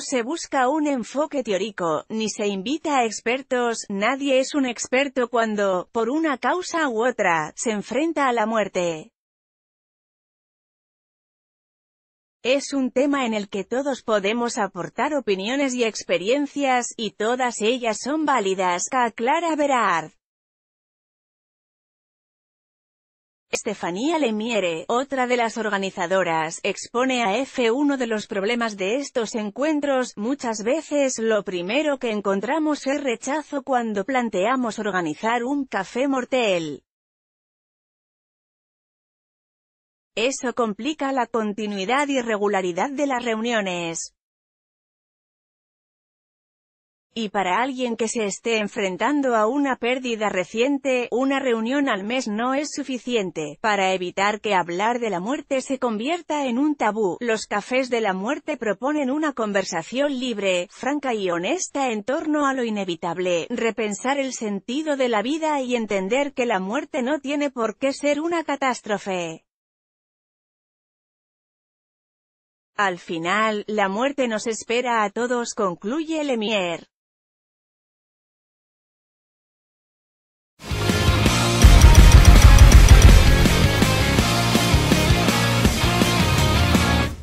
se busca un enfoque teórico, ni se invita a expertos, nadie es un experto cuando, por una causa u otra, se enfrenta a la muerte. Es un tema en el que todos podemos aportar opiniones y experiencias, y todas ellas son válidas, aclara Berard. Estefanía Lemiere, otra de las organizadoras, expone a F uno de los problemas de estos encuentros, muchas veces lo primero que encontramos es rechazo cuando planteamos organizar un café mortel. Eso complica la continuidad y regularidad de las reuniones. Y para alguien que se esté enfrentando a una pérdida reciente, una reunión al mes no es suficiente. Para evitar que hablar de la muerte se convierta en un tabú, los cafés de la muerte proponen una conversación libre, franca y honesta en torno a lo inevitable, repensar el sentido de la vida y entender que la muerte no tiene por qué ser una catástrofe. Al final, la muerte nos espera a todos concluye Lemier.